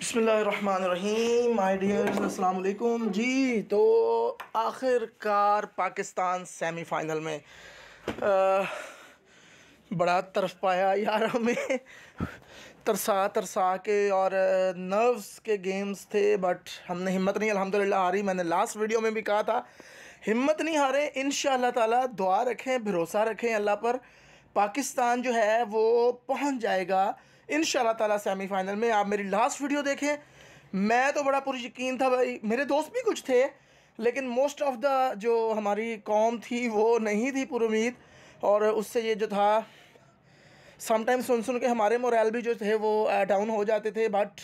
बसमीम माई डियर्स अस्सलाम जी तो आखिरकार पाकिस्तान सेमीफाइनल में आ, बड़ा तरफ पाया यार हमें तरसा तरसा के और नर्व्स के गेम्स थे बट हमने हिम्मत नहीं अल्हम्दुलिल्लाह हारी मैंने लास्ट वीडियो में भी कहा था हिम्मत नहीं हारे इन ताला दुआ रखें भरोसा रखें अल्लाह पर पाकिस्तान जो है वो पहुंच जाएगा इन ताला सेमीफाइनल में आप मेरी लास्ट वीडियो देखें मैं तो बड़ा पूरी यकीन था भाई मेरे दोस्त भी कुछ थे लेकिन मोस्ट ऑफ द जो हमारी कॉम थी वो नहीं थी पुरुद और उससे ये जो था समाइम सुन सुन के हमारे मोरल भी जो थे वो डाउन uh, हो जाते थे बट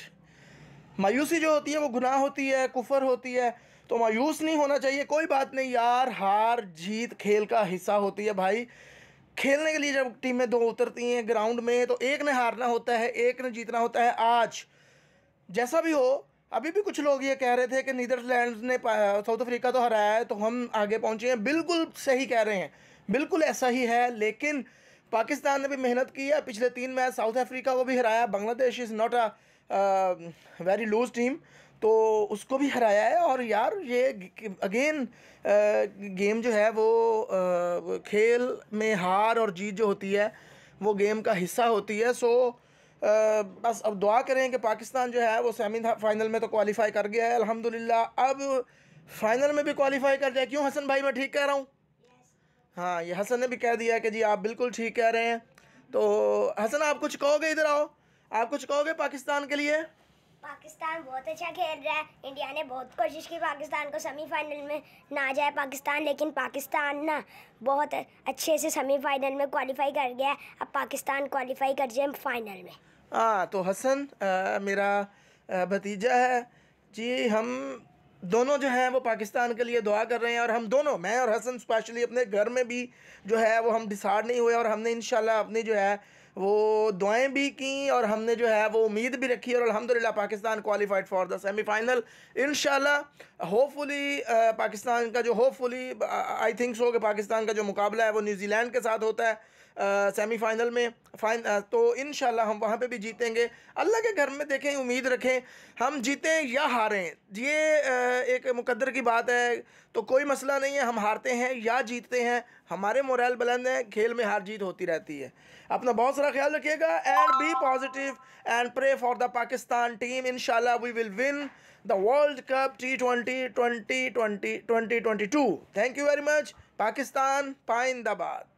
मायूसी जो होती है वो गुनाह होती है कुफर होती है तो मायूस नहीं होना चाहिए कोई बात नहीं यार हार जीत खेल का हिस्सा होती है भाई खेलने के लिए जब टीम में दो उतरती हैं ग्राउंड में तो एक ने हारना होता है एक ने जीतना होता है आज जैसा भी हो अभी भी कुछ लोग ये कह रहे थे कि नीदरलैंड ने साउथ अफ्रीका तो हराया है तो हम आगे पहुँचे हैं बिल्कुल सही कह रहे हैं बिल्कुल ऐसा ही है लेकिन पाकिस्तान ने भी मेहनत की है पिछले तीन मैच साउथ अफ्रीका को भी हराया Bangladesh is not a very loose team तो उसको भी हराया है और यार ये अगेन गेम जो है वो खेल में हार और जीत जो होती है वो गेम का हिस्सा होती है सो बस अब दुआ करें कि पाकिस्तान जो है वो सेमी फाइनल में तो क्वालिफाई कर गया है अल्हम्दुलिल्लाह अब फाइनल में भी क्वालिफाई कर जाए क्यों हसन भाई मैं ठीक कह रहा हूँ हाँ ये हसन ने भी कह दिया कि जी आप बिल्कुल ठीक कह रहे हैं तो हसन आप कुछ कहोगे इधर आओ आप कुछ कहोगे पाकिस्तान के लिए पाकिस्तान बहुत अच्छा खेल रहा है इंडिया ने बहुत कोशिश की पाकिस्तान को सेमीफाइनल में ना जाए पाकिस्तान लेकिन पाकिस्तान ना बहुत अच्छे से सेमीफाइनल में क्वालिफाई कर गया अब पाकिस्तान क्वालिफाई कर जाए फाइनल में हाँ तो हसन आ, मेरा भतीजा है जी हम दोनों जो हैं वो पाकिस्तान के लिए दुआ कर रहे हैं और हम दोनों मैं और हसन स्पेशली अपने घर में भी जो है वो हम डिसाइड नहीं हुए और हमने इन अपनी जो है वो दुआएं भी की और हमने जो है वो उम्मीद भी रखी और अलहमदिल्ला Pakistan qualified for the semifinal in hopefully Pakistan का जो होपफुली आई थिंक सो कि पाकिस्तान का जो मुकाबला है वो न्यूजीलैंड के साथ होता है सेमीफाइनल में फाइन तो इन हम वहाँ पे भी जीतेंगे अल्लाह के घर में देखें उम्मीद रखें हम जीतें या हारें ये एक मुकद्दर की बात है तो कोई मसला नहीं है हम हारते हैं या जीतते हैं हमारे मोरल बुलंद हैं खेल में हार जीत होती रहती है अपना बहुत सारा ख्याल रखिएगा and be positive and pray for the Pakistan team in we will win the world cup T twenty twenty twenty twenty twenty two thank you very much Pakistan पाइंदाबाद